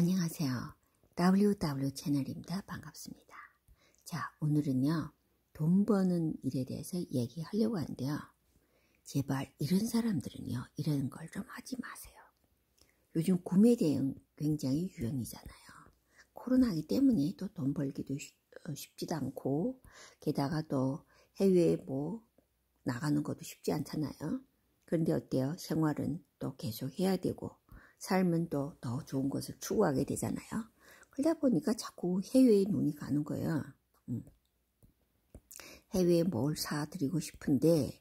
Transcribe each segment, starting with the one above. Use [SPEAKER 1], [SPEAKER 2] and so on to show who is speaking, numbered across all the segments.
[SPEAKER 1] 안녕하세요. WW 채널입니다. 반갑습니다. 자, 오늘은요. 돈 버는 일에 대해서 얘기하려고 하는데요. 제발 이런 사람들은요. 이런 걸 좀 하지 마세요. 요즘 구매 대응 굉장히 유행이잖아요. 코로나기 때문에 또 돈 벌기도 쉽, 어, 쉽지도 않고 게다가 또 해외에 뭐 나가는 것도 쉽지 않잖아요. 그런데 어때요? 생활은 또 계속 해야 되고 삶은 또 더 좋은 것을 추구하게 되잖아요. 그러다 보니까 자꾸 해외에 눈이 가는 거예요. 음. 해외에 뭘 사드리고 싶은데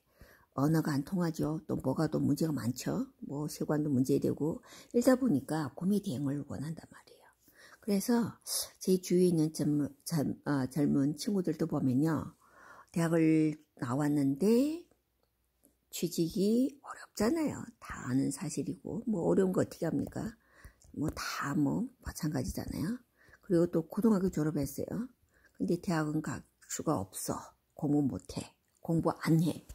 [SPEAKER 1] 언어가 안 통하죠. 또 뭐가 또 문제가 많죠. 뭐 세관도 문제되고 이러다 보니까 구매 대응을 원한단 말이에요. 그래서 제 주위에 있는 젊은, 어, 젊은 친구들도 보면요. 대학을 나왔는데 취직이 어렵잖아요. 다 아는 사실이고 뭐 어려운 거 어떻게 합니까? 뭐 다 뭐 마찬가지잖아요. 그리고 또 고등학교 졸업했어요. 근데 대학은 갈 수가 없어. 공부 못해. 공부 안 해.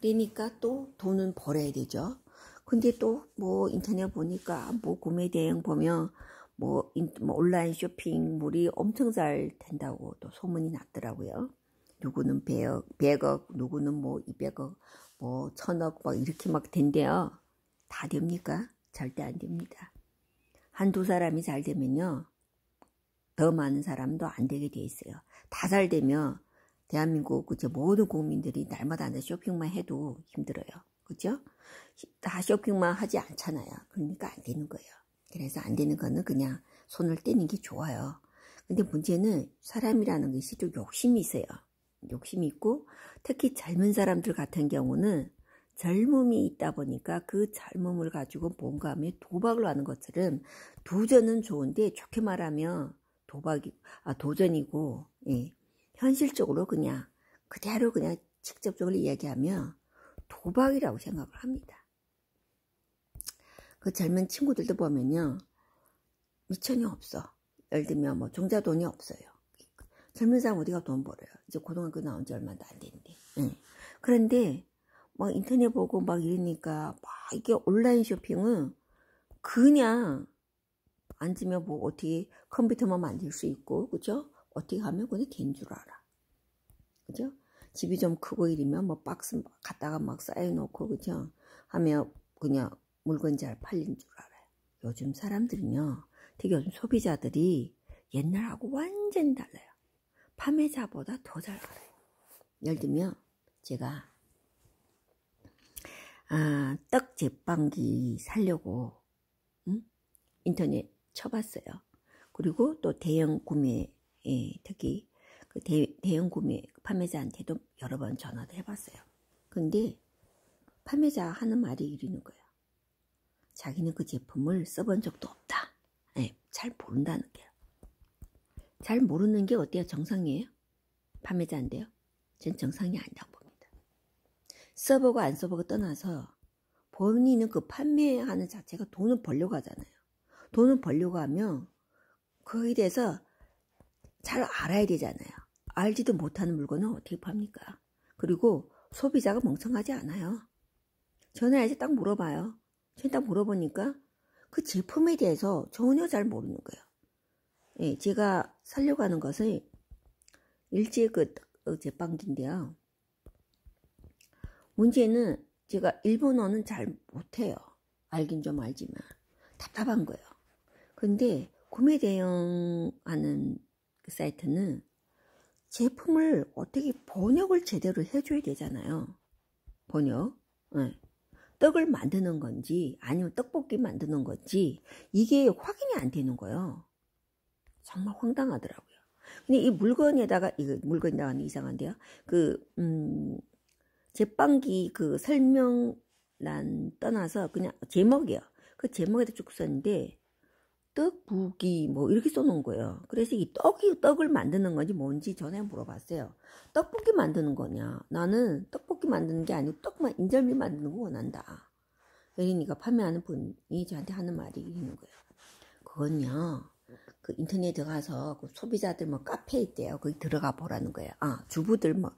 [SPEAKER 1] 그러니까 또 돈은 벌어야 되죠. 근데 또 뭐 인터넷 보니까 뭐 구매 대행 보면 뭐, 인, 뭐 온라인 쇼핑몰이 엄청 잘 된다고 또 소문이 났더라고요. 누구는 100억, 100억, 누구는 뭐 200억, 뭐 천억 막 뭐 이렇게 막 된대요. 다 됩니까? 절대 안 됩니다. 한두 사람이 잘 되면요. 더 많은 사람도 안 되게 돼 있어요. 다 잘 되면 대한민국 그죠 모든 국민들이 날마다 앉 쇼핑만 해도 힘들어요. 그죠? 다 쇼핑만 하지 않잖아요. 그러니까 안 되는 거예요. 그래서 안 되는 거는 그냥 손을 떼는 게 좋아요. 근데 문제는 사람이라는 것이 좀 욕심이 있어요. 욕심이 있고 특히 젊은 사람들 같은 경우는 젊음이 있다 보니까 그 젊음을 가지고 뭔가 하면 도박을 하는 것처럼 도전은 좋은데 좋게 말하면 도박이 아 도전이고 예. 현실적으로 그냥 그대로 그냥 직접적으로 이야기하면 도박이라고 생각을 합니다. 그 젊은 친구들도 보면요 미천이 없어. 예를 들면 뭐 종자돈이 없어요. 젊은 사람 어디가 돈 벌어요? 이제 고등학교 나온 지 얼마도 안 됐는데. 응. 예. 그런데 막 인터넷 보고 막 이러니까 막 이게 온라인 쇼핑은 그냥 앉으면 뭐 어떻게 컴퓨터만 만들 수 있고 그죠? 어떻게 하면 그냥 된 줄 알아. 그죠? 집이 좀 크고 이러면 뭐 박스 갖다가 막 쌓여놓고 그죠? 하면 그냥 물건 잘 팔린 줄 알아요. 요즘 사람들은요. 되게 요즘 소비자들이 옛날하고 완전 달라요. 판매자보다 더잘 알아요. 예를 들면 제가 아, 떡 제빵기 살려고 응? 인터넷 쳐봤어요. 그리고 또 대형 구매 예, 특히 그 대, 대형 구매 판매자한테도 여러 번 전화도 해봤어요. 근데 판매자 하는 말이 이러는 거예요. 자기는 그 제품을 써본 적도 없다. 예, 잘 모른다는 게. 잘 모르는 게 어때요? 정상이에요? 판매자인데요전 정상이 아니라고 봅니다. 써보고 안 써보고 떠나서 본인은 그 판매하는 자체가 돈을 벌려고 하잖아요. 돈을 벌려고 하면 거기에 대해서 잘 알아야 되잖아요. 알지도 못하는 물건은 어떻게 팝니까? 그리고 소비자가 멍청하지 않아요. 전화해서 딱 물어봐요. 전딱 물어보니까 그 제품에 대해서 전혀 잘 모르는 거예요. 예, 제가 살려고 하는 것을 일제의 그 어제빵긴데요. 문제는 제가 일본어는 잘 못해요. 알긴 좀 알지만 답답한 거예요. 근데 구매 대응하는그 사이트는 제품을 어떻게 번역을 제대로 해줘야 되잖아요. 번역. 네. 떡을 만드는 건지 아니면 떡볶이 만드는 건지 이게 확인이 안 되는 거예요. 정말 황당하더라고요. 근데 이 물건에다가 이거 물건이 나가는 이상한데요. 그 음, 제빵기 그 설명란 떠나서 그냥 제목이요. 그 제목에다 쭉 썼는데 떡부이뭐 이렇게 써놓은 거예요. 그래서 이 떡이 떡을 만드는 건지 뭔지 전에 물어봤어요. 떡볶이 만드는 거냐? 나는 떡볶이 만드는 게 아니고 떡만 인절미 만드는 거 원한다. 예린이가 판매하는 분이 저한테 하는 말이 있는 거예요. 그건요. 그 인터넷에 들어가서 그 소비자들 뭐 카페 있대요. 거기 들어가 보라는 거예요. 아, 주부들 뭐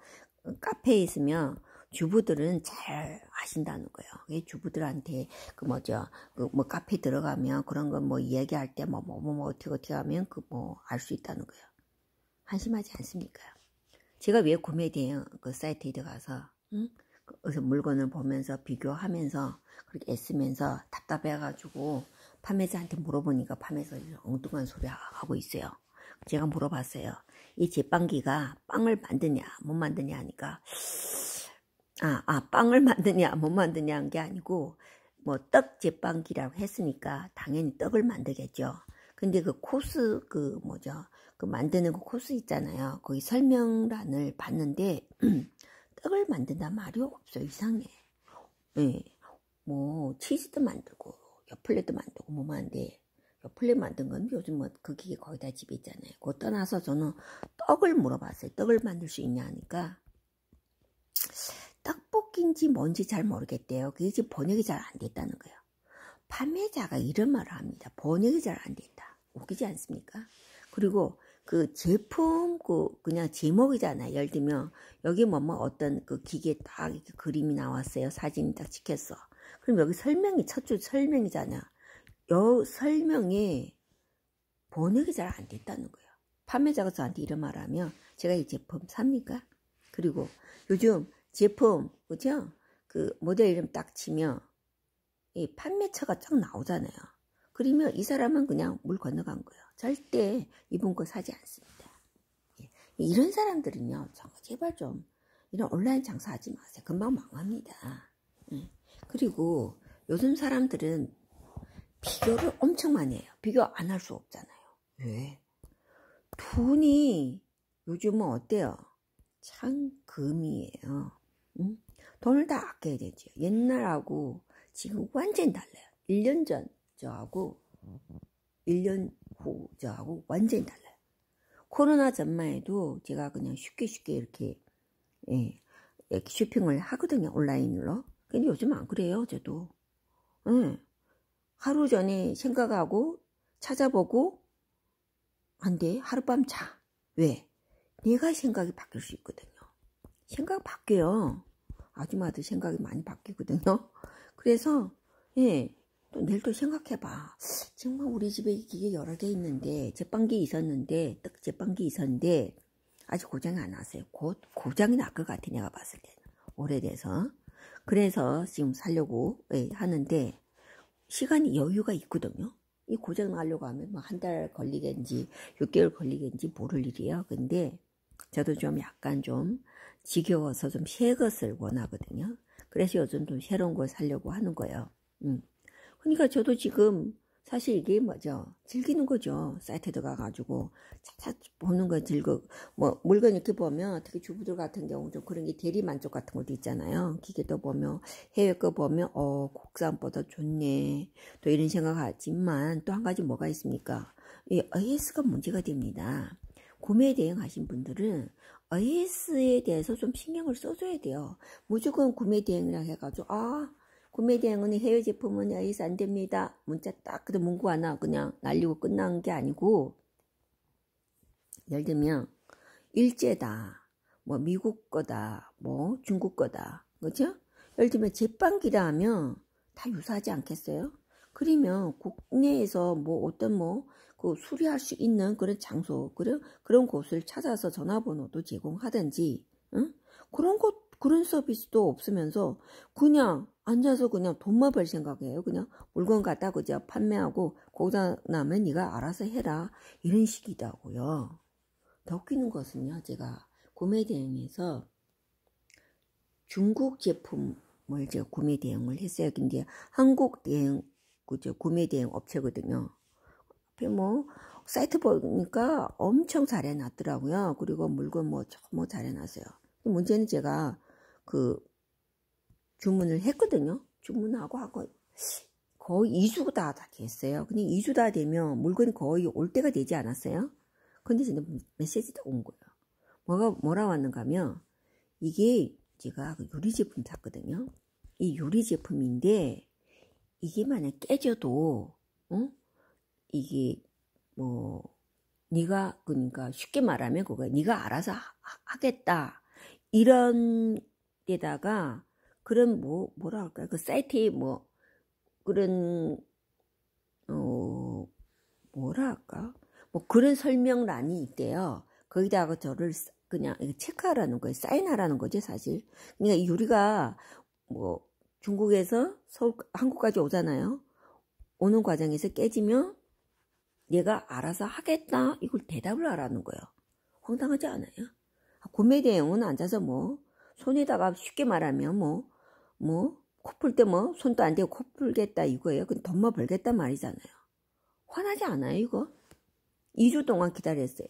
[SPEAKER 1] 카페에 있으면 주부들은 잘 아신다는 거예요. 예, 주부들한테 그 뭐죠, 그 뭐 카페 들어가면 그런 거 뭐 이야기할 때뭐뭐뭐 뭐, 뭐, 뭐 어떻게 어떻게 하면 그 뭐 알 수 있다는 거예요. 한심하지 않습니까? 제가 왜 구매대행 그 사이트에 들어가서 응? 그서 물건을 보면서 비교하면서 그렇게 애쓰면서 답답해가지고 판매자한테 물어보니까 판매자 엉뚱한 소리 하고 있어요. 제가 물어봤어요. 이 제빵기가 빵을 만드냐 못 만드냐 하니까 아, 아 빵을 만드냐 못 만드냐 한 게 아니고 뭐 떡 제빵기라고 했으니까 당연히 떡을 만들겠죠. 근데 그 코스 그 뭐죠 그 만드는 그 코스 있잖아요. 거기 설명란을 봤는데 떡을 만든단 말이 없어 이상해. 예. 네. 뭐 치즈도 만들고 옆플랫도 만들고 뭐 만데 옆플랫 그 만든 건 요즘 뭐 그 기계 거의 다 집에 있잖아요. 그거 떠나서 저는 떡을 물어봤어요. 떡을 만들 수 있냐 하니까 떡볶이인지 뭔지 잘 모르겠대요. 그게 지금 번역이 잘 안 됐다는 거예요. 판매자가 이런 말을 합니다. 번역이 잘 안 된다. 웃기지 않습니까? 그리고 그 제품 그 그냥 제목이잖아. 예를 들면 여기 뭐뭐 어떤 그 기계 딱 이렇게 그림이 나왔어요. 사진이 딱 찍혔어. 그럼 여기 설명이 첫 줄 설명이잖아. 여 설명에 번역이 잘 안 됐다는 거예요. 판매자가 저한테 이런 말 하면 제가 이 제품 삽니까? 그리고 요즘 제품 그죠? 그 모델 이름 딱 치면 이 판매처가 쫙 나오잖아요. 그러면 이 사람은 그냥 물 건너간 거예요. 절대 이분 거 사지 않습니다. 예. 이런 사람들은요, 정말 제발 좀 이런 온라인 장사하지 마세요. 금방 망합니다. 예. 그리고 요즘 사람들은 비교를 엄청 많이 해요. 비교 안 할 수 없잖아요. 왜? 돈이 요즘은 어때요? 참 금이에요. 응? 돈을 다 아껴야 되죠. 옛날하고 지금 완전히 달라요. 1년 전 저하고 1년 후 저하고 완전히 달라요. 코로나 전만 해도 제가 그냥 쉽게 쉽게 이렇게, 예, 이렇게 쇼핑을 하거든요. 온라인으로. 근데 요즘 안 그래요, 저도. 응. 예. 하루 전에 생각하고 찾아보고 안 돼. 하룻밤 자. 왜? 내가 생각이 바뀔 수 있거든요. 생각 바뀌어요. 아줌마도 생각이 많이 바뀌거든요. 그래서 예, 또 내일 또 생각해봐. 정말 우리 집에 이게 여러 개 있는데 제빵기 있었는데 떡 제빵기 있었는데 아직 고장이 안 났어요. 곧 고장이 날 것 같아 내가 봤을 때는 오래돼서 그래서 지금 살려고 예, 하는데 시간이 여유가 있거든요. 이 고장 나려고 하면 뭐 한 달 걸리겠는지 6개월 걸리겠는지 모를 일이에요. 근데 저도 좀 약간 좀 지겨워서 좀 새 것을 원하거든요. 그래서 요즘 좀 새로운 걸 살려고 하는 거예요. 음. 그러니까 저도 지금 사실 이게 뭐죠? 즐기는 거죠. 사이트에 들어가가지고 차차 보는 거 즐거. 뭐 물건 이렇게 보면 특히 주부들 같은 경우 좀 그런 게 대리 만족 같은 것도 있잖아요. 기계도 보면 해외 거 보면 어 국산보다 좋네. 또 이런 생각하지만 또 한 가지 뭐가 있습니까? 이 AS가 문제가 됩니다. 구매 대행하신 분들은 AS에 대해서 좀 신경을 써줘야 돼요. 무조건 구매 대행이라 해가지고 아 구매 대행은 해외 제품은 여기서 안 됩니다. 문자 딱 그대로 문구 하나 그냥 날리고 끝난 게 아니고 예를 들면 일제다, 뭐 미국 거다, 뭐 중국 거다, 그렇죠? 예를 들면 제빵기라 하면 다 유사하지 않겠어요? 그러면 국내에서 뭐 어떤 뭐그 수리할 수 있는 그런 장소 그런 그런 곳을 찾아서 전화번호도 제공하든지 응? 그런 것 그런 서비스도 없으면서 그냥 앉아서 그냥 돈만 벌 생각이에요. 그냥 물건 갖다 그저 판매하고 고장 나면 네가 알아서 해라 이런 식이다고요. 더 웃기는 것은요. 제가 구매 대행에서 중국 제품을 제가 구매 대행을 했어요. 근데 한국 대행 그죠 구매 대행 업체거든요. 앞에 뭐 사이트 보니까 엄청 잘해놨더라고요. 그리고 물건 뭐저뭐 뭐 잘해놨어요. 문제는 제가 그 주문을 했거든요. 주문하고 하고 거의 2주다 다 됐어요. 근데 2주 다 되면 물건이 거의 올 때가 되지 않았어요. 근데 진짜 메시지도온 거예요. 뭐가 뭐라 왔는가 하면 이게 제가 그유리 제품 샀거든요. 이유리 제품인데 이게 만약 깨져도 응? 어? 이게 뭐 네가 그러니까 쉽게 말하면 그거 네가 알아서 하, 겠다 이런 에다가 그런 뭐 뭐라 할까요? 그 사이트에 뭐 그런 어 뭐라 할까? 뭐 그런 설명란이 있대요. 거기다가 저를 그냥 체크하라는 거예요. 사인하라는 거죠, 사실. 그러니까 유리가 뭐 중국에서 서울 한국까지 오잖아요. 오는 과정에서 깨지면 내가 알아서 하겠다 이걸 대답을 하라는 거예요. 황당하지 않아요? 아, 구매 대행은 앉아서 뭐 손에다가 쉽게 말하면 뭐, 뭐, 코 풀 때 뭐, 손도 안되고코 풀겠다 이거예요. 그럼 돈만 벌겠다 말이잖아요. 화나지 않아요, 이거? 2주 동안 기다렸어요.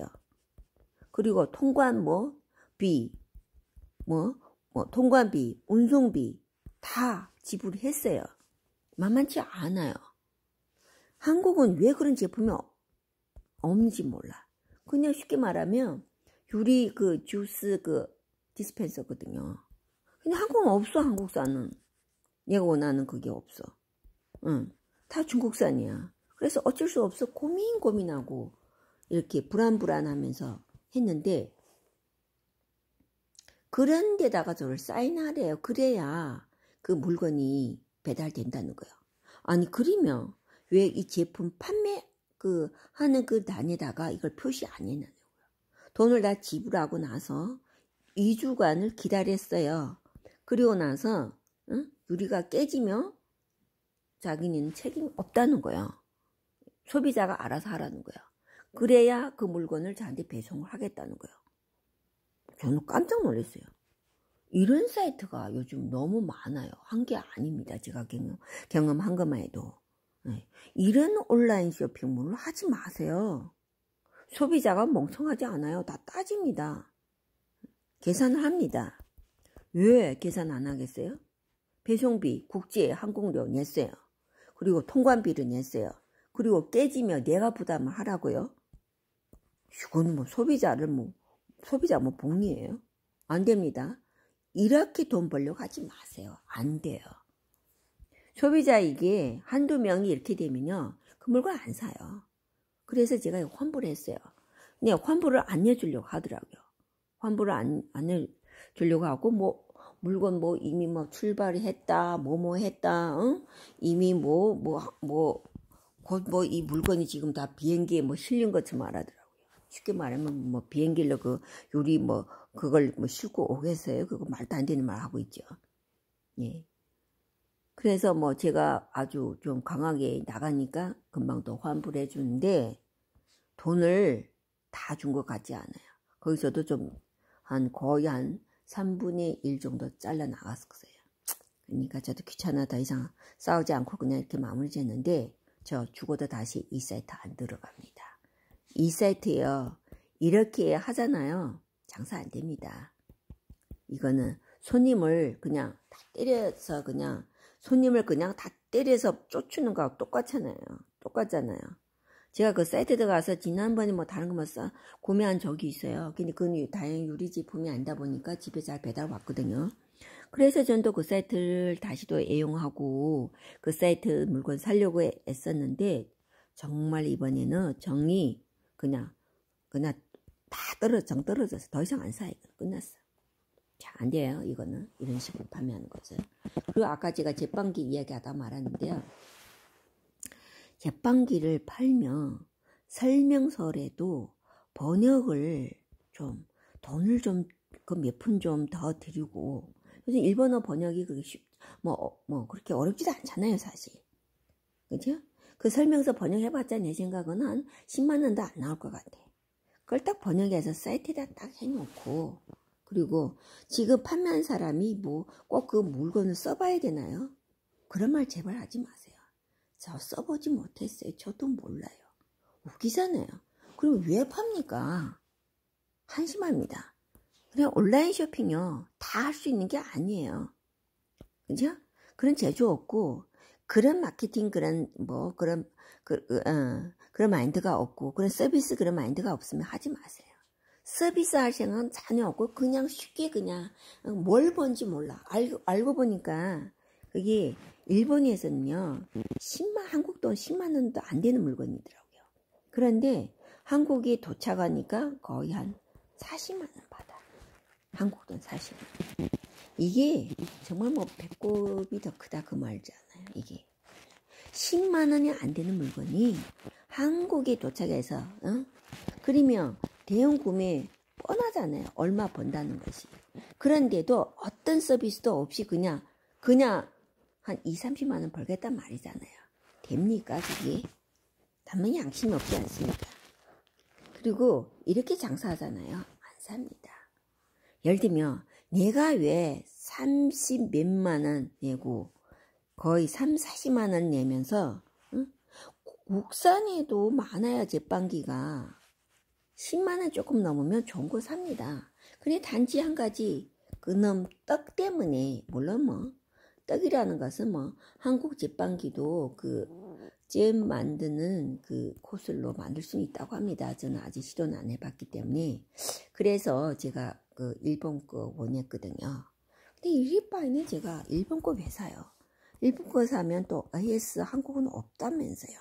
[SPEAKER 1] 그리고 통관 뭐, 비, 뭐, 뭐, 통관비, 운송비 다 지불했어요. 만만치 않아요. 한국은 왜 그런 제품이 없는지 몰라. 그냥 쉽게 말하면 유리 그 주스 그 디스펜서거든요. 근데 한국은 없어 한국산은. 얘가 원하는 그게 없어. 응. 다 중국산이야. 그래서 어쩔 수 없어 고민 고민하고 이렇게 불안불안하면서 했는데 그런 데다가 저를 사인하래요. 그래야 그 물건이 배달된다는 거예요. 아니 그러면 왜 이 제품 판매 그 하는 그 단에다가 이걸 표시 안 해놨냐고요. 돈을 다 지불하고 나서 2주간을 기다렸어요. 그리고 나서 어? 유리가 깨지면 자기는 책임 없다는 거예요. 소비자가 알아서 하라는 거예요. 그래야 그 물건을 저한테 배송을 하겠다는 거예요. 저는 깜짝 놀랐어요. 이런 사이트가 요즘 너무 많아요. 한 게 아닙니다. 제가 경험, 한 것만 해도. 네. 이런 온라인 쇼핑몰을 하지 마세요. 소비자가 멍청하지 않아요. 다 따집니다. 계산을 합니다. 왜 계산 안 하겠어요? 배송비, 국제 항공료 냈어요. 그리고 통관비를 냈어요. 그리고 깨지면 내가 부담을 하라고요? 이건 뭐 소비자를 뭐 소비자 뭐 복리예요? 안 됩니다. 이렇게 돈 벌려고 하지 마세요. 안 돼요. 소비자에게 한두 명이 이렇게 되면요. 그 물건 안 사요. 그래서 제가 환불했어요. 근데 환불을 안해주려고 하더라고요. 환불을 안, 안 해주려고 하고, 뭐, 물건 뭐 이미 뭐 출발을 했다, 뭐뭐 했다, 응? 이미 뭐, 뭐, 뭐, 곧 뭐 이 물건이 지금 다 비행기에 뭐 실린 것처럼 말하더라고요. 쉽게 말하면 뭐 비행기로 그 요리 뭐 그걸 뭐 싣고 오겠어요? 그거 말도 안 되는 말 하고 있죠. 예. 그래서 뭐 제가 아주 좀 강하게 나가니까 금방 또 환불해 주는데 돈을 다 준 것 같지 않아요. 거기서도 좀한 거의 한 3분의 1 정도 잘라 나갔어요. 그러니까 저도 귀찮아 더 이상 싸우지 않고 그냥 이렇게 마무리 했는데저 죽어도 다시 이 사이트 안 들어갑니다. 이 사이트요. 에 이렇게 하잖아요. 장사 안 됩니다. 이거는 손님을 그냥 다 때려서 그냥 손님을 그냥 다 때려서 쫓는 거하고 똑같잖아요. 똑같잖아요. 제가 그 사이트 들어가서 지난번에 뭐 다른 거 뭐 써, 구매한 적이 있어요. 근데 그건 다행히 유리제품이 아니다 보니까 집에 잘 배달 왔거든요. 그래서 전도 그 사이트를 다시 또 애용하고 그 사이트 물건 살려고 했었는데 정말 이번에는 정이 그냥 그냥 다 떨어져 정 떨어져서 더 이상 안 사요. 끝났어. 안 돼요. 이거는 이런 식으로 판매하는 거죠. 그리고 아까 제가 제빵기 이야기하다 말았는데요. 갯방기를 팔며 설명서에도 번역을 좀 돈을 좀그몇푼 좀 더 드리고 요즘 일본어 번역이 그렇게 쉽뭐뭐 어, 뭐 그렇게 어렵지도 않잖아요 사실 그죠? 그 설명서 번역해봤자 내 생각은 한 10만 원도 안 나올 것 같아. 그걸 딱 번역해서 사이트에다 딱 해놓고 그리고 지금 판매한 사람이 뭐 꼭 그 물건을 써봐야 되나요? 그런 말 제발 하지 마세요. 저 써보지 못했어요. 저도 몰라요. 웃기잖아요. 그럼 왜 팝니까? 한심합니다. 그냥 온라인 쇼핑요. 다 할 수 있는 게 아니에요. 그죠? 그런 재주 없고, 그런 마케팅, 그런, 뭐, 그런, 그, 그, 어, 그런 마인드가 없고, 그런 서비스 그런 마인드가 없으면 하지 마세요. 서비스 할 생각은 전혀 없고, 그냥 쉽게 그냥, 뭘 본지 몰라. 알고, 알고 보니까, 그게 일본에서는요, 10만, 한국 돈 10만 원도 안 되는 물건이더라고요. 그런데 한국에 도착하니까 거의 한 40만 원 받아. 한국 돈 40만 원. 이게 정말 뭐 배꼽이 더 크다 그 말이잖아요. 이게. 10만 원이 안 되는 물건이 한국에 도착해서, 어? 그러면 대형 구매 뻔하잖아요. 얼마 번다는 것이. 그런데도 어떤 서비스도 없이 그냥, 그냥 한 2, 30만 원 벌겠단 말이잖아요. 됩니까 그게? 당연히 양심이 없지 않습니까? 그리고 이렇게 장사하잖아요. 안 삽니다. 예를 들면 내가 왜 30 몇만 원 내고 거의 3, 40만 원 내면서 응? 국산에도 많아야 제빵기가 10만 원 조금 넘으면 좋은 거 삽니다. 근데 단지 한 가지 그놈 떡 때문에 물론 뭐 떡이라는 것은 뭐 한국 제빵기도 그잼 만드는 그 코슬로 만들 수 있다고 합니다. 저는 아직 시도는 안 해봤기 때문에 그래서 제가 그 일본 거 원했거든요. 근데 이리바에는 제가 일본 거회 사요? 일본 거 사면 또 AS 한국은 없다면서요.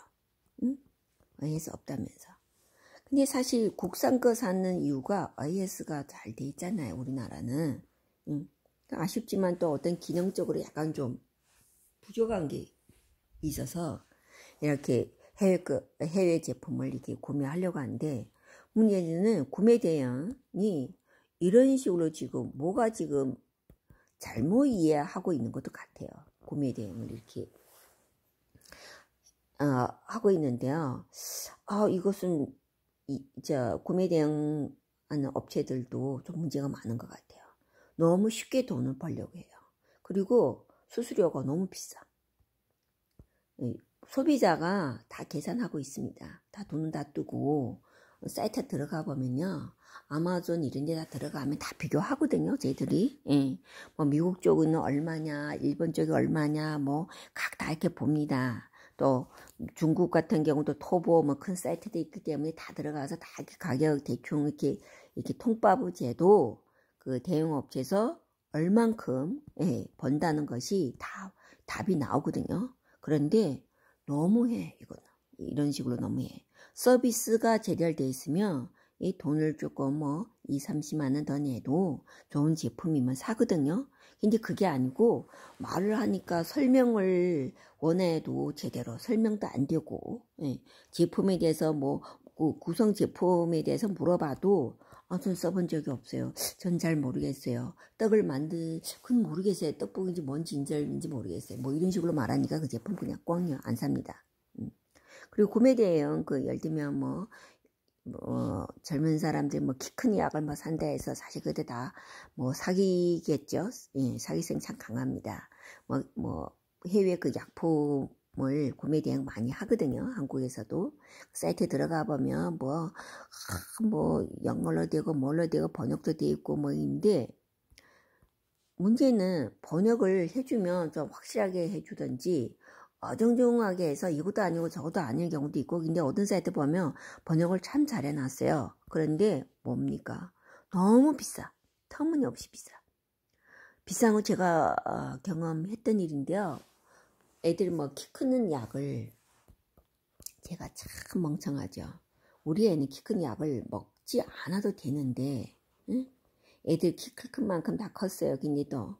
[SPEAKER 1] 응? AS 없다면서. 근데 사실 국산 거 사는 이유가 AS가 잘 돼 있잖아요. 우리나라는. 응? 아쉽지만 또 어떤 기능적으로 약간 좀 부족한 게 있어서 이렇게 해외, 그, 해외 제품을 이렇게 구매하려고 하는데 문제는 구매 대행이 이런 식으로 지금 뭐가 지금 잘못 이해하고 있는 것도 같아요. 구매 대행을 이렇게 어, 하고 있는데요. 아 이것은 이, 저 구매 대행하는 업체들도 좀 문제가 많은 것 같아요. 너무 쉽게 돈을 벌려고 해요. 그리고 수수료가 너무 비싸. 소비자가 다 계산하고 있습니다. 다 돈은 다 뜨고 사이트 들어가 보면요. 아마존 이런 데 다 들어가면 다 비교하거든요. 저희들이. 예. 뭐 미국 쪽은 얼마냐, 일본 쪽이 얼마냐, 뭐 각 다 이렇게 봅니다. 또 중국 같은 경우도 토보 뭐 큰 사이트도 있기 때문에 다 들어가서 다 이렇게 가격 대충 이렇게 이렇게 통밥우 제도 그 대형업체에서 얼만큼 예, 번다는 것이 다 답이 나오거든요. 그런데 너무해 이건 이런 식으로 너무해. 서비스가 제대되어 있으면이 돈을 조금 뭐 2, 30만 원 더 내도 좋은 제품이면 사거든요. 근데 그게 아니고 말을 하니까 설명을 원해도 제대로 설명도 안 되고 예, 제품에 대해서 뭐 구성 제품에 대해서 물어봐도 아, 어, 무튼 써본 적이 없어요. 전 잘 모르겠어요. 떡을 만들, 그건 모르겠어요. 떡볶이인지 뭔지 인절인지 모르겠어요. 뭐 이런 식으로 말하니까 그 제품 그냥 꽝이요. 안 삽니다. 음. 그리고 구매 대행, 그, 예를 들면 뭐, 뭐, 젊은 사람들 뭐 키 큰 약을 뭐 산다 해서 사실 그때 다 뭐 사기겠죠? 예, 사기성 참 강합니다. 뭐, 뭐, 해외 그 약품, 뭘 구매 대행 많이 하거든요. 한국에서도 사이트 들어가 보면 뭐뭐 뭐 영어로 되고 뭘로 되고 번역도 돼 있고 뭐인데 문제는 번역을 해주면 좀 확실하게 해주든지 어정쩡하게 해서 이것도 아니고 저것도 아닌 경우도 있고 근데 어떤 사이트 보면 번역을 참 잘 해놨어요. 그런데 뭡니까? 너무 비싸. 터무니없이 비싸. 비싼 거 제가 어, 경험했던 일인데요. 애들 뭐 키 크는 약을 제가 참 멍청하죠. 우리 애는 키 큰 약을 먹지 않아도 되는데 응? 애들 키클 만큼 다 컸어요. 근데도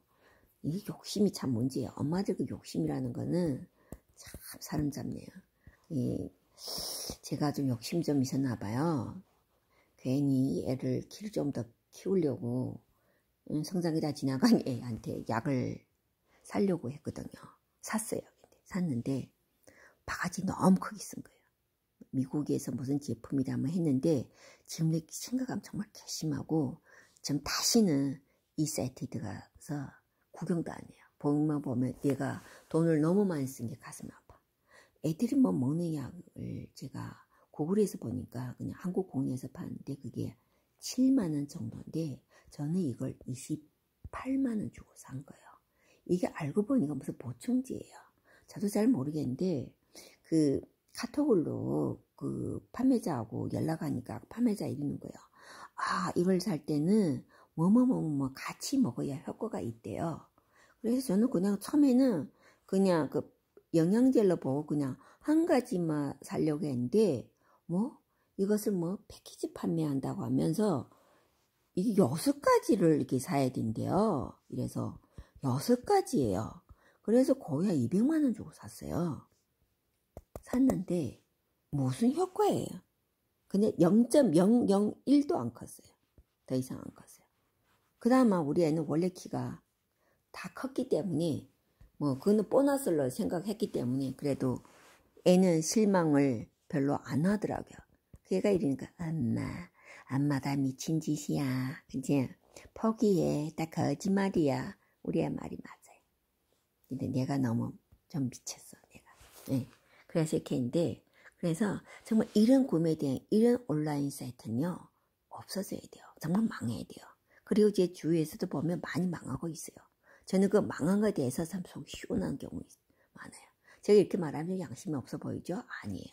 [SPEAKER 1] 이 욕심이 참 문제예요. 엄마들 그 욕심이라는 거는 참 사람 잡네요. 이 제가 좀 욕심 좀 있었나 봐요. 괜히 애를 키를 좀 더 키우려고 성장이 다 지나간 애한테 약을 살려고 했거든요. 샀어요. 샀는데 바가지 너무 크게 쓴 거예요. 미국에서 무슨 제품이라면 뭐 했는데 지금 내 생각하면 정말 괘씸하고 지금 다시는 이세트에 들어가서 구경도 안 해요. 보기만 보면 내가 돈을 너무 많이 쓴 게 가슴 아파. 애들이 뭐 먹는 약을 제가 고글에서 보니까 그냥 한국 공예에서 파는데 그게 7만원 정도인데 저는 이걸 28만원 주고 산 거예요. 이게 알고 보니 까 무슨 보충제예요. 저도 잘 모르겠는데 그 카톡으로 그 판매자하고 연락하니까 판매자 이러는 거예요. 아 이걸 살 때는 뭐뭐뭐뭐 같이 먹어야 효과가 있대요. 그래서 저는 그냥 처음에는 그냥 그 영양제로 보고 그냥 한 가지만 살려고 했는데 뭐 이것을 뭐 패키지 판매한다고 하면서 이게 여섯 가지를 이렇게 사야 된대요. 이래서 여섯 가지예요. 그래서 거의 한 200만 원 주고 샀어요. 샀는데 무슨 효과예요? 근데 0.001도 안 컸어요. 더 이상 안 컸어요. 그다음에 우리 애는 원래 키가 다 컸기 때문에 뭐 그거는 보너스로 생각했기 때문에 그래도 애는 실망을 별로 안 하더라고요. 걔가 이러니까 엄마, 엄마 다 미친 짓이야. 그냥 포기해. 다 거짓말이야. 우리의 말이 맞아요. 근데 내가 너무 좀 미쳤어, 내가. 네. 그래서 이렇게 했는데, 그래서 정말 이런 구매에 대한 이런 온라인 사이트는요, 없어져야 돼요. 정말 망해야 돼요. 그리고 제 주위에서도 보면 많이 망하고 있어요. 저는 그 망한 거에 대해서 참속 시원한 경우 많아요. 제가 이렇게 말하면 양심이 없어 보이죠? 아니에요.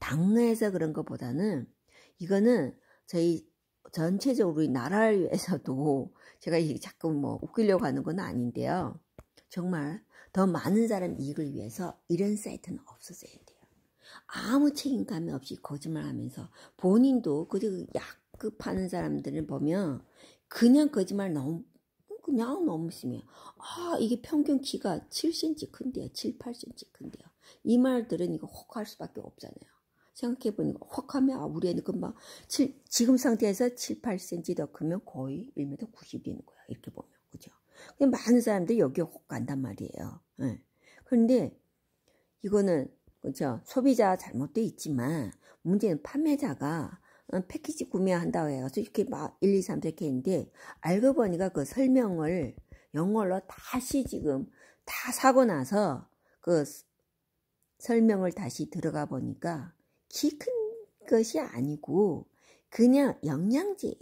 [SPEAKER 1] 당내에서 그런 것보다는 이거는 저희 전체적으로 나라를 위해서도 제가 자꾸 뭐 웃기려고 하는 건 아닌데요. 정말 더 많은 사람 이익을 위해서 이런 사이트는 없었어야 돼요. 아무 책임감이 없이 거짓말하면서 본인도 그리고 약급 하는 사람들을 보면 그냥 거짓말 너무 그냥 너무 심해요. 아 이게 평균 키가 7cm 큰데요. 7, 8cm 큰데요. 이말 들으니까 혹할 수밖에 없잖아요. 생각해보니까 확 하면 아, 우리 애는 금방 7, 지금 상태에서 7, 8cm 더 크면 거의 1m 90이 되는 거야. 이렇게 보면. 그죠? 근데 많은 사람들이 여기에 혹 간단 말이에요. 예. 그런데 이거는 그죠? 소비자 잘못도 있지만 문제는 판매자가 어, 패키지 구매한다고 해서 이렇게 막 1, 2, 3 4개 게는데 알고 보니까 그 설명을 영어로 다시 지금 다 사고 나서 그 설명을 다시 들어가 보니까 키큰 것이 아니고 그냥 영양제예요.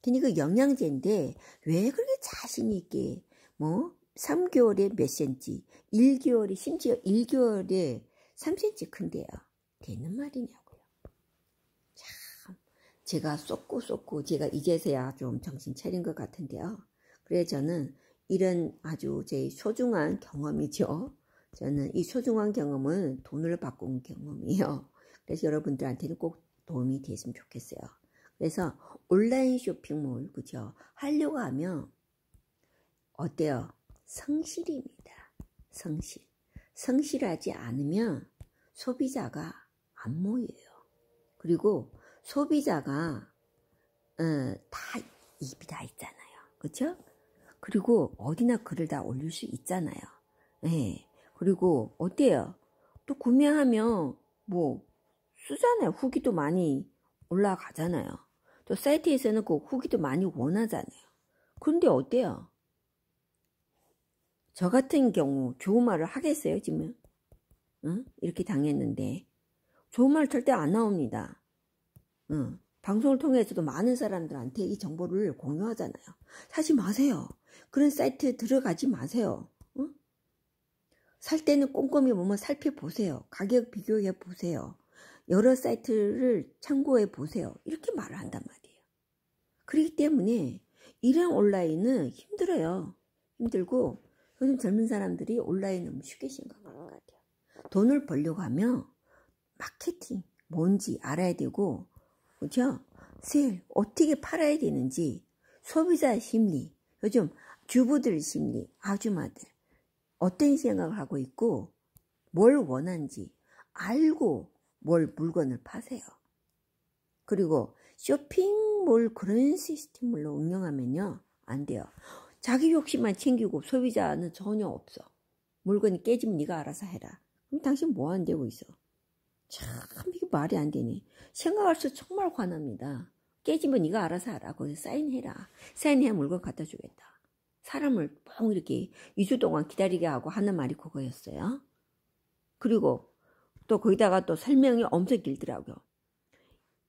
[SPEAKER 1] 근데 그러니까 그 영양제인데 왜 그렇게 자신 있게 뭐 3개월에 몇 센치, 1개월에 심지어 1개월에 3cm 큰데요. 되는 말이냐고요. 참 제가 쏟고 쏟고 제가 이제서야 좀 정신 차린 것 같은데요. 그래 저는 이런 아주 제 소중한 경험이죠. 저는 이 소중한 경험은 돈을 바꾼 경험이에요. 그래서 여러분들한테는 꼭 도움이 됐으면 좋겠어요. 그래서 온라인 쇼핑몰 그죠? 하려고 하면 어때요? 성실입니다. 성실. 성실하지 않으면 소비자가 안 모여요. 그리고 소비자가 어, 다 입이 다 있잖아요. 그렇죠? 그리고 어디나 글을 다 올릴 수 있잖아요. 예. 네. 그리고 어때요? 또 구매하면 뭐 수잔아 후기도 많이 올라가잖아요. 또 사이트에서는 그 후기도 많이 원하잖아요. 그런데 어때요? 저 같은 경우 좋은 말을 하겠어요, 지금? 응? 이렇게 당했는데. 좋은 말 절대 안 나옵니다. 응. 방송을 통해서도 많은 사람들한테 이 정보를 공유하잖아요. 사지 마세요. 그런 사이트 에 들어가지 마세요. 응? 살 때는 꼼꼼히 보면 살펴보세요. 가격 비교해 보세요. 여러 사이트를 참고해 보세요. 이렇게 말을 한단 말이에요. 그렇기 때문에 이런 온라인은 힘들어요. 힘들고 요즘 젊은 사람들이 온라인 너무 쉽게 생각하는 것 같아요. 돈을 벌려고 하면 마케팅 뭔지 알아야 되고 그죠? 세일 어떻게 팔아야 되는지 소비자 심리 요즘 주부들 심리 아줌마들 어떤 생각을 하고 있고 뭘 원하는지 알고 뭘 물건을 파세요. 그리고 쇼핑몰 그런 시스템으로 운영하면요. 안 돼요. 자기 욕심만 챙기고 소비자는 전혀 없어. 물건이 깨지면 네가 알아서 해라. 그럼 당신 뭐 안 되고 있어? 참 이게 말이 안 되네. 생각할수록 정말 화납니다. 깨지면 네가 알아서 하라. 거기 사인해라. 사인해야 물건 갖다 주겠다. 사람을 뻥 이렇게 2주 동안 기다리게 하고 하는 말이 그거였어요. 그리고 또 거기다가 또 설명이 엄청 길더라고요.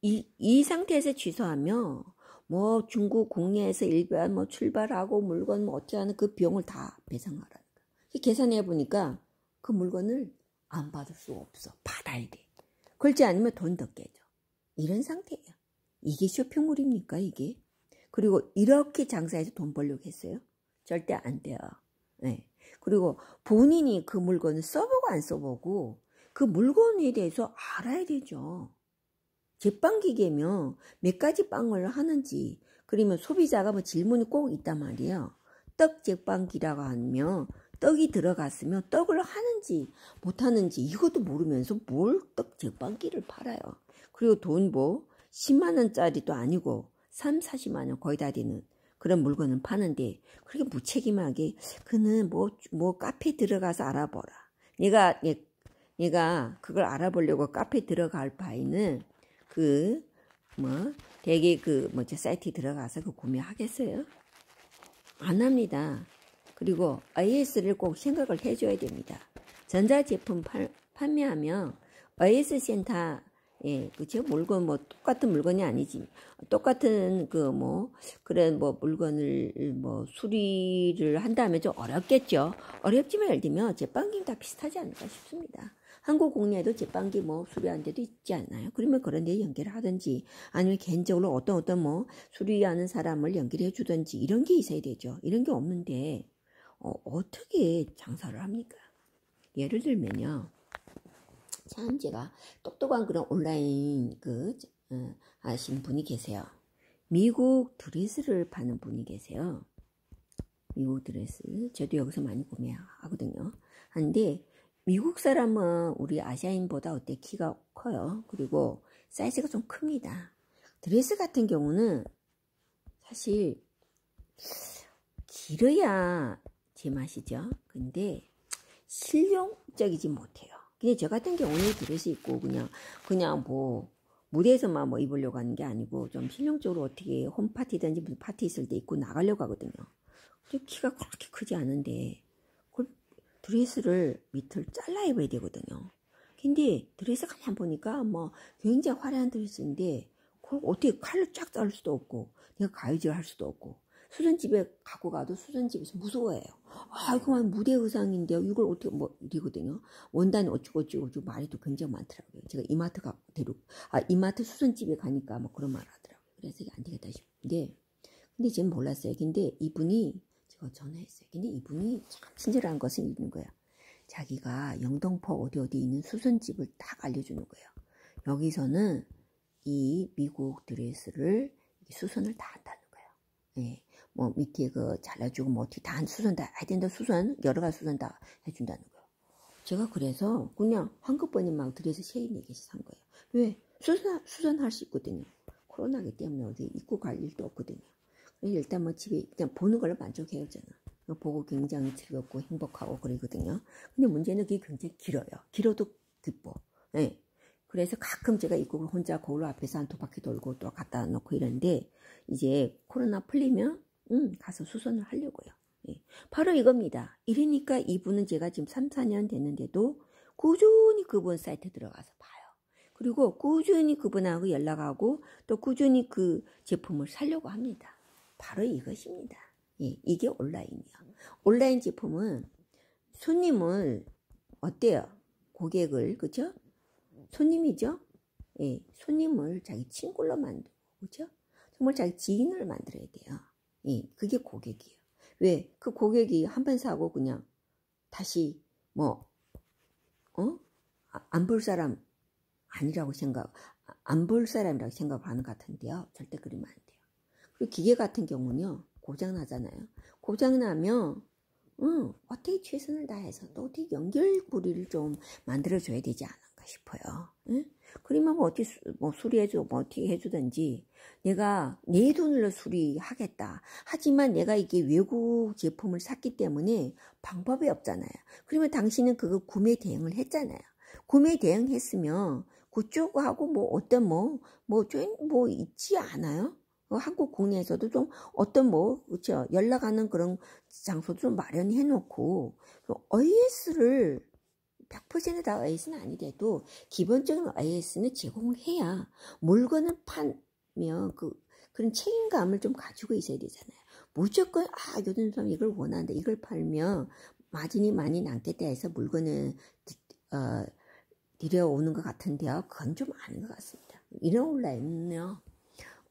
[SPEAKER 1] 이, 이 상태에서 취소하면 뭐 중국 국내에서 일반 뭐 출발하고 물건 뭐 어쩌하는 그 비용을 다 배상하라니까. 계산해 보니까 그 물건을 안 받을 수가 없어. 받아야 돼. 그렇지 않으면 돈 더 깨져. 이런 상태예요. 이게 쇼핑몰입니까, 이게? 그리고 이렇게 장사해서 돈 벌려고 했어요? 절대 안 돼요. 네. 그리고 본인이 그 물건을 써보고 안 써보고 그 물건에 대해서 알아야 되죠. 제빵기계면 몇 가지 빵을 하는지 그러면 소비자가 뭐 질문이 꼭 있단 말이에요. 떡 제빵기라고 하면 떡이 들어갔으면 떡을 하는지 못하는지 이것도 모르면서 뭘 떡 제빵기를 팔아요. 그리고 돈 뭐 10만원짜리도 아니고 3, 40만원 거의 다 되는 그런 물건을 파는데 그렇게 무책임하게 그는 뭐, 뭐 카페 들어가서 알아보라. 내가 네가 그걸 알아보려고 카페 들어갈 바에는 그 뭐 대개 그 뭐지 사이트 들어가서 그 구매하겠어요? 안 합니다. 그리고 AS를 꼭 생각을 해줘야 됩니다. 전자제품 팔, 판매하면 AS 센터 에 예, 그죠? 물건, 뭐, 똑같은 물건이 아니지. 똑같은, 그, 뭐, 그런, 뭐, 물건을, 뭐, 수리를 한다면 좀 어렵겠죠. 어렵지만 예를 들면, 제빵김다 비슷하지 않을까 싶습니다. 한국 국내에도 제빵기 뭐 수리하는 데도 있지 않나요? 그러면 그런 데 연결을 하든지 아니면 개인적으로 어떤 어떤 뭐 수리하는 사람을 연결해 주든지 이런 게 있어야 되죠. 이런 게 없는데 어, 어떻게 장사를 합니까? 예를 들면요. 참 제가 똑똑한 그런 온라인 그 어, 아신 분이 계세요. 미국 드레스를 파는 분이 계세요. 미국 드레스 저도 여기서 많이 구매하거든요. 한데 미국 사람은 우리 아시아인보다 어때 키가 커요. 그리고 사이즈가 좀 큽니다. 드레스 같은 경우는 사실 길어야 제맛이죠. 근데 실용적이지 못해요. 근데 저 같은 경우는 드레스 입고 그냥 그냥 뭐 무대에서만 뭐 입으려고 하는 게 아니고 좀 실용적으로 어떻게 홈파티든지 무슨 파티 있을 때 입고 나가려고 하거든요. 키가 그렇게 크지 않은데 드레스를 밑을 잘라 입어야 되거든요. 근데 드레스 가만 보니까 뭐 굉장히 화려한 드레스인데 그걸 어떻게 칼로 쫙 자를 수도 없고 내가 가위질 할 수도 없고 수선집에 갖고 가도 수선집에서 무서워해요. 아, 이거 무대 의상인데요. 이걸 어떻게 뭐 이러거든요. 원단이 어쩌고저쩌고 말이 또 굉장히 많더라고요. 제가 이마트 가 데려 아 이마트 수선집에 가니까 뭐 그런 말 하더라고요. 그래서 이게 안 되겠다 싶은데 근데 지금 몰랐어요. 근데 이분이 이거 전화했어요. 근데 이분이 참 친절한 것은 있는 거예요. 자기가 영등포 어디 어디 있는 수선집을 딱 알려주는 거예요. 여기서는 이 미국 드레스를 수선을 다 한다는 거예요. 예. 뭐 밑에 그 잘라주고 뭐 어떻게 다 수선 다 해야 된다 수선 여러 가지 수선 다 해준다는 거예요. 제가 그래서 그냥 황급번이막 드레스 쉐인에 계시 산 거예요. 왜? 수선 수선할 수 있거든요. 코로나기 때문에 어디 입고 갈 일도 없거든요. 일단 뭐 집에 그냥 보는 걸로 만족해요 저는 보고 굉장히 즐겁고 행복하고 그러거든요 근데 문제는 그게 굉장히 길어요 길어도 기뻐 네. 그래서 가끔 제가 입국을 혼자 거울 앞에서 한 두 바퀴 돌고 또 갖다 놓고 이런데 이제 코로나 풀리면 음, 가서 수선을 하려고요 네. 바로 이겁니다 이러니까 이분은 제가 지금 3, 4년 됐는데도 꾸준히 그분 사이트 들어가서 봐요 그리고 꾸준히 그분하고 연락하고 또 꾸준히 그 제품을 살려고 합니다 바로 이것입니다. 예, 이게 온라인이요. 온라인 제품은 손님을 어때요? 고객을 그죠? 손님이죠. 예, 손님을 자기 친구로 만들고 그죠? 정말 자기 지인을 만들어야 돼요. 예, 그게 고객이에요. 왜? 그 고객이 한 번 사고 그냥 다시 뭐 어? 아, 안볼 사람 아니라고 생각 아, 안볼 사람이라고 생각하는 것 같은데요. 절대 그러면 안 돼요. 그 기계 같은 경우는요, 고장나잖아요. 고장나면, 응, 어떻게 최선을 다해서 또 어떻게 연결고리를 좀 만들어줘야 되지 않을까 싶어요. 응? 그러면 뭐 어떻게 수, 뭐 수리해줘, 뭐 어떻게 해주든지 내가 내 돈으로 수리하겠다. 하지만 내가 이게 외국 제품을 샀기 때문에 방법이 없잖아요. 그러면 당신은 그거 구매 대행을 했잖아요. 구매 대행했으면 그쪽하고 뭐 어떤 뭐뭐뭐 뭐 뭐 있지 않아요? 어, 한국 국내에서도 좀 어떤 뭐 그렇죠 연락하는 그런 장소도 좀 마련해 놓고 AS를 100%다 AS는 아니래도 기본적인 AS는 제공해야 물건을 판면 그 그런 책임감을 좀 가지고 있어야 되잖아요. 무조건 아 요즘 사람 이걸 원하는데 이걸 팔면 마진이 많이 남겠다 해서 물건을 어, 들여오는 것 같은데요. 그건 좀 아닌 것 같습니다. 이런 온라인은요.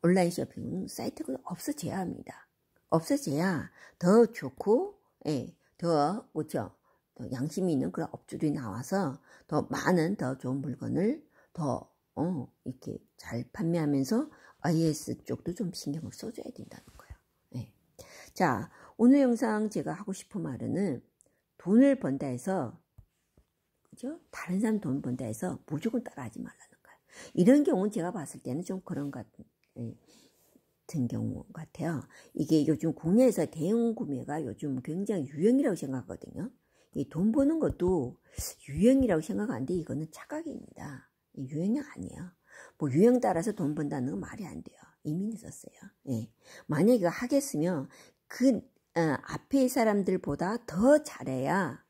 [SPEAKER 1] 온라인 쇼핑 사이트가 없어져야 합니다. 없어져야 더 좋고, 예, 더, 뭐죠? 더 양심이 있는 그런 업주들이 나와서 더 많은 더 좋은 물건을 더, 어, 이렇게 잘 판매하면서 IS 쪽도 좀 신경을 써줘야 된다는 거예요. 예. 자, 오늘 영상 제가 하고 싶은 말은 돈을 번다 해서, 그죠? 다른 사람 돈 번다 해서 무조건 따라하지 말라는 거예요. 이런 경우는 제가 봤을 때는 좀 그런 것 같아요. 예, 같은 경우 같아요. 이게 요즘 국내에서 대형 구매가 요즘 굉장히 유행이라고 생각하거든요. 이 돈 버는 것도 유행이라고 생각하는데 이거는 착각입니다. 유행이 아니에요. 뭐 유행 따라서 돈 번다는 건 말이 안 돼요. 이미 늦었어요. 예. 만약에 하겠으면 그 어, 앞에 사람들보다 더 잘해야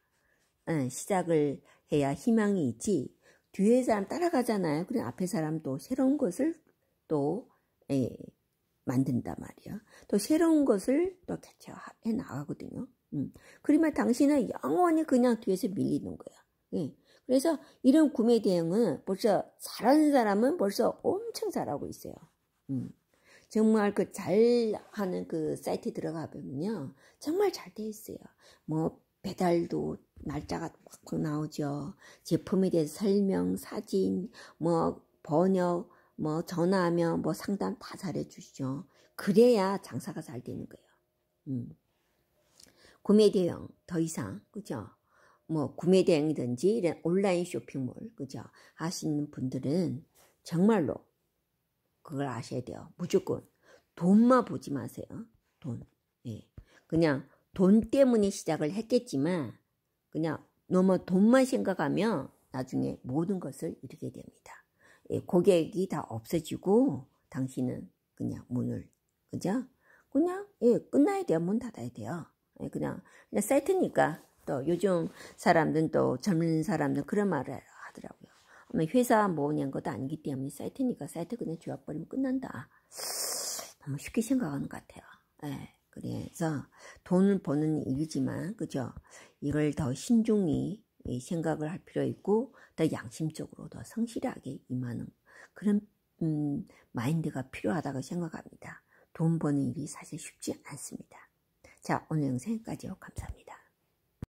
[SPEAKER 1] 어, 시작을 해야 희망이 있지 뒤에 사람 따라가잖아요. 그리고 앞에 사람도 새로운 것을 또 예, 만든단 말이야. 또 새로운 것을 또 개최해 나가거든요. 음. 그러면 당신은 영원히 그냥 뒤에서 밀리는 거야. 예. 그래서 이런 구매 대응은 벌써 잘하는 사람은 벌써 엄청 잘하고 있어요. 음. 정말 그 잘하는 그 사이트 에 들어가 보면요. 정말 잘 돼 있어요. 뭐 배달도 날짜가 꽉 나오죠. 제품에 대해서 설명, 사진, 뭐 번역, 뭐 전화하면 뭐 상담 다 잘해 주시죠. 그래야 장사가 잘 되는 거예요. 음. 구매 대행 더 이상 그죠? 뭐 구매 대행이든지 이런 온라인 쇼핑몰 그죠? 하시는 분들은 정말로 그걸 아셔야 돼요. 무조건 돈만 보지 마세요. 돈. 예. 그냥 돈 때문에 시작을 했겠지만 그냥 너무 돈만 생각하면 나중에 모든 것을 잃게 됩니다. 예, 고객이 다 없어지고 당신은 그냥 문을 그죠? 그냥 예, 끝나야 돼요. 문 닫아야 돼요. 예, 그냥 그냥 사이트니까 또 요즘 사람들은 또 젊은 사람들 그런 말을 하더라고요. 회사 모으는 것도 아니기 때문에 사이트니까 사이트 그냥 줘버리면 끝난다. 너무 쉽게 생각하는 것 같아요. 예, 그래서 돈을 버는 일이지만 그죠? 이걸 더 신중히 생각을 할 필요 있고 더 양심적으로 더 성실하게 임하는 그런 음, 마인드가 필요하다고 생각합니다. 돈 버는 일이 사실 쉽지 않습니다. 자 오늘 영상 까지요 감사합니다.